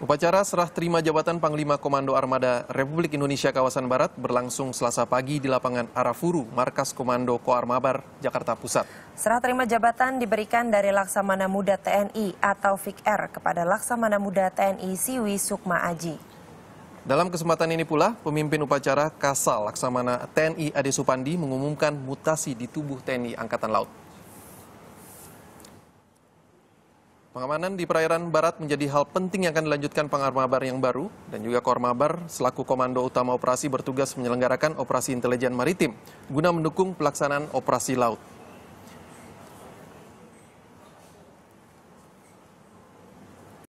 Upacara serah terima jabatan Panglima Komando Armada Republik Indonesia kawasan Barat berlangsung selasa pagi di lapangan Arafuru, Markas Komando Koarmabar, Jakarta Pusat. Serah terima jabatan diberikan dari Laksamana Muda TNI atau FIKR kepada Laksamana Muda TNI Siwi Sukma Aji. Dalam kesempatan ini pula, pemimpin upacara Kasal Laksamana TNI Ade Supandi mengumumkan mutasi di tubuh TNI Angkatan Laut. Pengamanan di perairan barat menjadi hal penting yang akan dilanjutkan Pengarmabar yang baru dan juga Kormabar selaku Komando Utama Operasi bertugas menyelenggarakan operasi intelijen maritim guna mendukung pelaksanaan operasi laut.